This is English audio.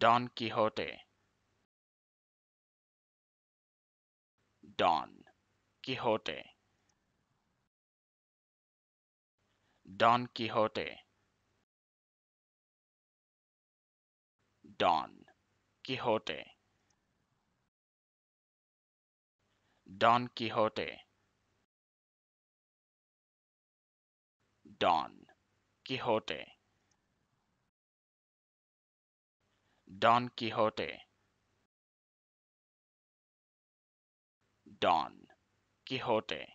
Don Quixote Don Quixote Don Quixote Don Quixote Don Quixote Don Quixote Don Quixote Don Quixote